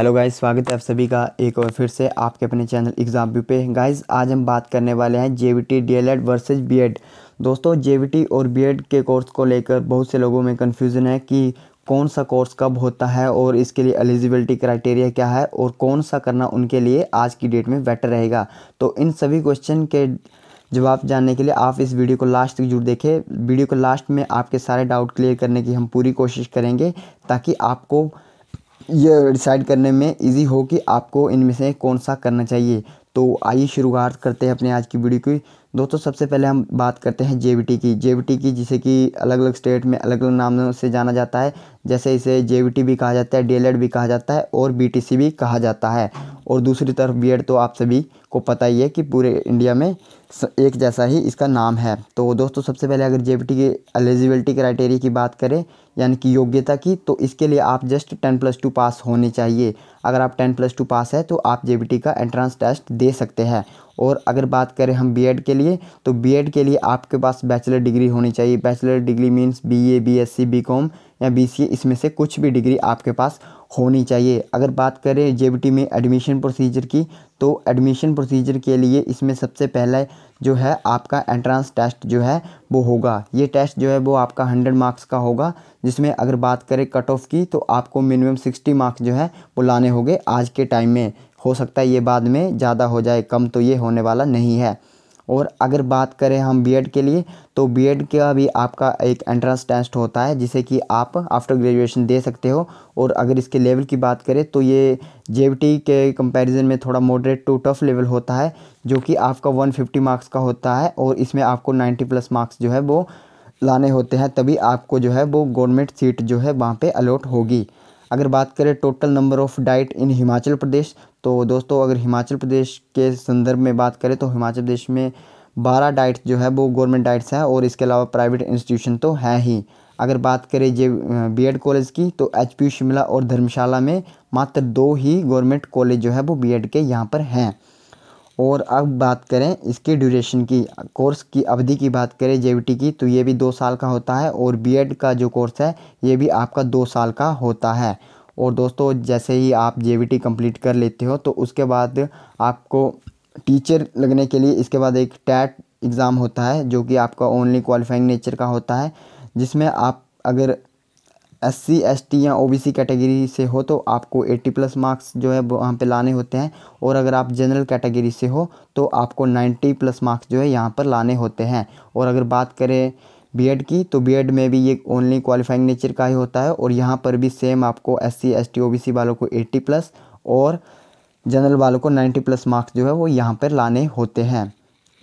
hello guys स्वागत है आप सभी का एक और फिर से आपके अपने चैनल एग्जाम व्यू पे गाइस आज हम बात करने वाले हैं जेवीटी डीएलएड वर्सेस बीएड दोस्तों जेवीटी और बीएड के कोर्स को लेकर बहुत से लोगों में कन्फ्यूज़न है कि कौन सा कोर्स कब होता है और इसके लिए एलिजिबिलिटी क्राइटेरिया क्या है और कौन सा करना उनके लिए आज की डेट में बेटर रहेगा तो इन सभी क्वेश्चन के जवाब जानने के लिए आप इस वीडियो को लास्ट तक जरूर देखें वीडियो को लास्ट में आपके सारे डाउट क्लियर करने की हम पूरी कोशिश करेंगे ताकि आपको ये डिसाइड करने में इजी हो कि आपको इनमें से कौन सा करना चाहिए तो आइए शुरुआत करते हैं अपने आज की वीडियो की दोस्तों सबसे पहले हम बात करते हैं जे की जे की जिसे कि अलग अलग स्टेट में अलग अलग नामों से जाना जाता है जैसे इसे जे भी कहा जाता है डी भी कहा जाता है और बी भी कहा जाता है और दूसरी तरफ बी तो आप सभी को पता ही है कि पूरे इंडिया में एक जैसा ही इसका नाम है तो दोस्तों सबसे पहले अगर जे की एलिजिबिलिटी क्राइटेरिया की बात करें यानी कि योग्यता की तो इसके लिए आप just ten plus two pass होने चाहिए अगर आप टेन प्लस टू पास है तो आप जे का एंट्रेंस टेस्ट दे सकते हैं और अगर बात करें हम बी के लिए तो बी के लिए आपके पास बैचलर डिग्री होनी चाहिए bachelor degree means B C B Com या बी इसमें से कुछ भी डिग्री आपके पास होनी चाहिए अगर बात करें जे में एडमिशन प्रोसीजर की तो एडमिशन प्रोसीजर के लिए इसमें सबसे पहले जो है आपका एंट्रेंस टेस्ट जो है वो होगा ये टेस्ट जो है वो आपका हंड्रेड मार्क्स का होगा जिसमें अगर बात करें कट ऑफ की तो आपको मिनिमम सिक्सटी मार्क्स जो है वो लाने होंगे आज के टाइम में हो सकता है ये बाद में ज़्यादा हो जाए कम तो ये होने वाला नहीं है और अगर बात करें हम बीएड के लिए तो बीएड का भी आपका एक एंट्रेंस टेस्ट होता है जिसे कि आप आफ्टर ग्रेजुएशन दे सकते हो और अगर इसके लेवल की बात करें तो ये जे के कंपैरिजन में थोड़ा मॉडरेट टू टफ लेवल होता है जो कि आपका 150 मार्क्स का होता है और इसमें आपको 90 प्लस मार्क्स जो है वो लाने होते हैं तभी आपको जो है वो गवर्नमेंट सीट जो है वहाँ पर अलॉट होगी अगर बात करें total number of DIET in Himachal Pradesh तो दोस्तों अगर हिमाचल प्रदेश के संदर्भ में बात करें तो हिमाचल प्रदेश में बारह डाइट जो है वो गवर्नमेंट डाइट्स हैं और इसके अलावा प्राइवेट इंस्टीट्यूशन तो है ही अगर बात करें जे बी कॉलेज की तो एच शिमला और धर्मशाला में मात्र दो ही गवर्नमेंट कॉलेज जो है वो बी के यहाँ पर हैं और अब बात करें इसकी ड्यूरेशन की कोर्स की अवधि की बात करें जे की तो ये भी दो साल का होता है और बी का जो कोर्स है ये भी आपका दो साल का होता है और दोस्तों जैसे ही आप जे कंप्लीट कर लेते हो तो उसके बाद आपको टीचर लगने के लिए इसके बाद एक टैट एग्ज़ाम होता है जो कि आपका ओनली क्वालिफाइंग नेचर का होता है जिसमें आप अगर एस सी एस टी या ओ बी सी कैटेगरी से हो तो आपको 80 प्लस मार्क्स जो है वहाँ पे लाने होते हैं और अगर आप जनरल कैटेगरी से हो तो आपको 90 प्लस मार्क्स जो है यहाँ पर लाने होते हैं और अगर बात करें बीएड की तो बीएड में भी ये ओनली क्वालिफाइंग नेचर का ही होता है और यहाँ पर भी सेम आपको S C S T O B C वालों को एट्टी प्लस और जनरल वालों को नाइन्टी प्लस मार्क्स जो है वो यहाँ पर लाने होते हैं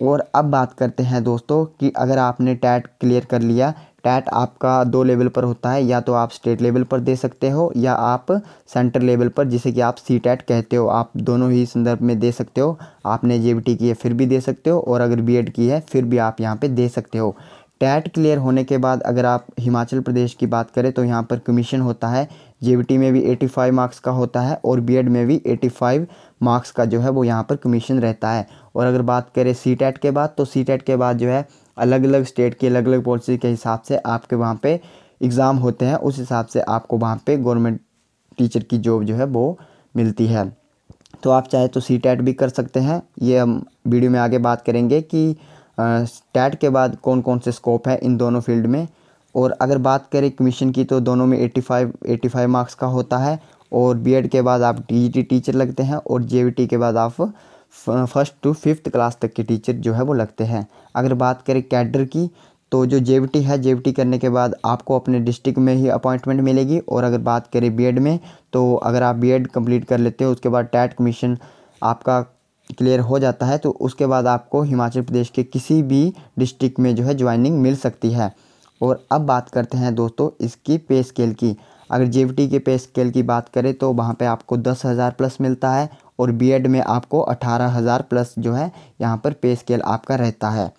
और अब बात करते हैं दोस्तों कि अगर आपने टैट क्लियर कर लिया टैट आपका दो लेवल पर होता है या तो आप स्टेट लेवल पर दे सकते हो या आप सेंटर लेवल पर जिसे कि आप सी टैट कहते हो आप दोनों ही संदर्भ में दे सकते हो आपने जे की है फिर भी दे सकते हो और अगर बी की है फिर भी आप यहाँ पर दे सकते हो टैट क्लियर होने के बाद अगर आप हिमाचल प्रदेश की बात करें तो यहाँ पर कमीशन होता है जे में भी 85 मार्क्स का होता है और बी में भी 85 मार्क्स का जो है वो यहाँ पर कमीशन रहता है और अगर बात करें सी टैट के बाद तो सी टैट के बाद जो है अलग अलग स्टेट की अलग अलग पॉलिसी के हिसाब से आपके वहाँ पर एग्ज़ाम होते हैं उस हिसाब से आपको वहाँ पर गवर्नमेंट टीचर की जॉब जो है वो मिलती है तो आप चाहे तो सी टैट भी कर सकते हैं ये हम वीडियो में आगे बात करेंगे कि स्टैट के बाद कौन कौन से स्कोप है इन दोनों फील्ड में और अगर बात करें कमीशन की तो दोनों में 85 85 मार्क्स का होता है और बीएड के बाद आप टी टीचर e लगते हैं और जेवीटी e के बाद आप फर्स्ट टू फिफ्थ क्लास तक के टीचर जो है वो लगते हैं अगर बात करें कैडर की तो जो टी e है टी करने के बाद आपको अपने डिस्ट्रिक्ट में ही अपॉइंटमेंट मिलेगी और अगर बात करें बीएड में तो अगर आप बीएड कंप्लीट कर लेते हो उसके बाद टैट कमीशन आपका क्लियर हो जाता है तो उसके बाद आपको हिमाचल प्रदेश के किसी भी डिस्ट्रिक्ट में जो है ज्वाइनिंग मिल सकती है और अब बात करते हैं दोस्तों इसकी पे स्केल की अगर जे के पे स्केल की बात करें तो वहाँ पे आपको दस हज़ार प्लस मिलता है और बी में आपको अठारह हज़ार प्लस जो है यहाँ पर पे स्केल आपका रहता है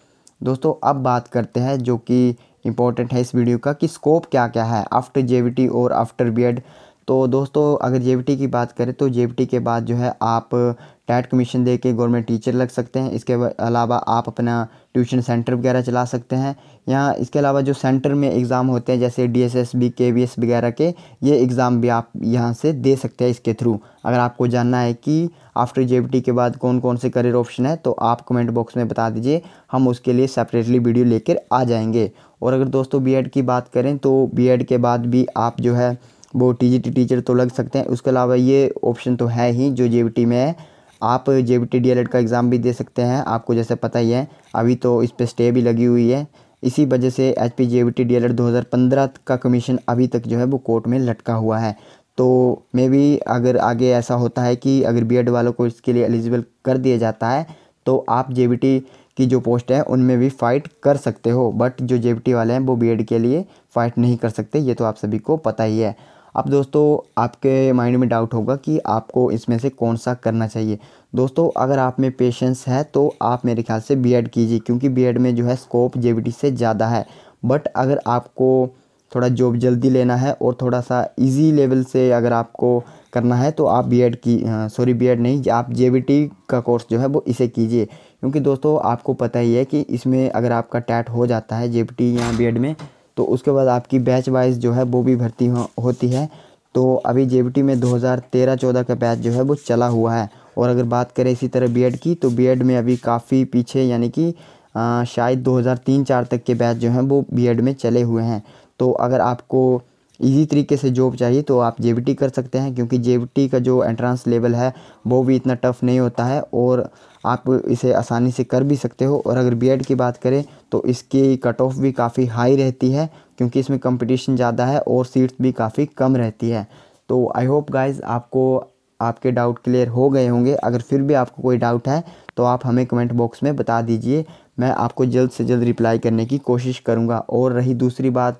दोस्तों अब बात करते हैं जो कि इम्पोर्टेंट है इस वीडियो का कि स्कोप क्या क्या है आफ्टर जे और आफ्टर बी तो दोस्तों अगर जे की बात करें तो जे के बाद जो है आप टैट कमीशन दे के गवर्नमेंट टीचर लग सकते हैं इसके अलावा आप अपना ट्यूशन सेंटर वगैरह चला सकते हैं यहाँ इसके अलावा जो सेंटर में एग्ज़ाम होते हैं जैसे D S S B K V S वगैरह के ये एग्ज़ाम भी आप यहाँ से दे सकते हैं इसके थ्रू अगर आपको जानना है कि आफ्टर जे के बाद कौन कौन से करियर ऑप्शन है तो आप कमेंट बॉक्स में बता दीजिए हम उसके लिए सेपरेटली वीडियो लेकर आ जाएंगे और अगर दोस्तों बी e की बात करें तो बी e के बाद भी आप जो है वो टी जी टी टीचर तो लग सकते हैं उसके अलावा ये ऑप्शन तो है ही जो जे में है आप जेबीटी डीएलएड का एग्ज़ाम भी दे सकते हैं आपको जैसे पता ही है अभी तो इस पर स्टे भी लगी हुई है इसी वजह से H P J T D L Ed दो हज़ार पंद्रह का कमीशन अभी तक जो है वो कोर्ट में लटका हुआ है तो मे भी अगर आगे ऐसा होता है कि अगर बी एड वालों को इसके लिए एलिजिबल कर दिया जाता है तो आप जे की जो पोस्ट है उनमें भी फ़ाइट कर सकते हो बट जो जे वाले हैं वो बी के लिए फ़ाइट नहीं कर सकते ये तो आप सभी को पता ही है अब दोस्तों आपके माइंड में डाउट होगा कि आपको इसमें से कौन सा करना चाहिए दोस्तों अगर आप में पेशेंस है तो आप मेरे ख्याल से बीएड कीजिए क्योंकि बीएड में जो है स्कोप जे से ज़्यादा है बट अगर आपको थोड़ा जॉब जल्दी लेना है और थोड़ा सा इजी लेवल से अगर आपको करना है तो आप बीएड की सॉरी बीएड नहीं आप जे का कोर्स जो है वो इसे कीजिए क्योंकि दोस्तों आपको पता ही है कि इसमें अगर आपका टैट हो जाता है जे या बी में तो उसके बाद आपकी बैच वाइज जो है वो भी भर्ती हो, होती है तो अभी जे में 2013-14 का बैच जो है वो चला हुआ है और अगर बात करें इसी तरह बीएड की तो बीएड में अभी काफ़ी पीछे यानी कि शायद 2003-4 तक के बैच जो हैं वो बीएड में चले हुए हैं तो अगर आपको इजी तरीके से जॉब चाहिए तो आप जे कर सकते हैं क्योंकि जे का जो एंट्रेंस लेवल है वो भी इतना टफ़ नहीं होता है और आप इसे आसानी से कर भी सकते हो और अगर बी की बात करें तो इसकी कट ऑफ भी काफ़ी हाई रहती है क्योंकि इसमें कंपटीशन ज़्यादा है और सीट्स भी काफ़ी कम रहती है तो आई होप गाइज आपको आपके डाउट क्लियर हो गए होंगे अगर फिर भी आपको कोई डाउट है तो आप हमें कमेंट बॉक्स में बता दीजिए मैं आपको जल्द से जल्द रिप्लाई करने की कोशिश करूँगा और रही दूसरी बात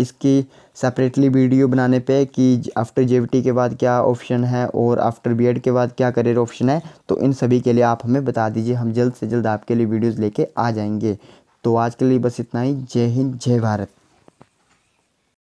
इसकी सेपरेटली वीडियो बनाने पे कि आफ्टर जे के बाद क्या ऑप्शन है और आफ्टर बी के बाद क्या करियर ऑप्शन है तो इन सभी के लिए आप हमें बता दीजिए हम जल्द से जल्द आपके लिए वीडियोज़ लेके आ जाएंगे तो आज के लिए बस इतना ही जय हिंद जय भारत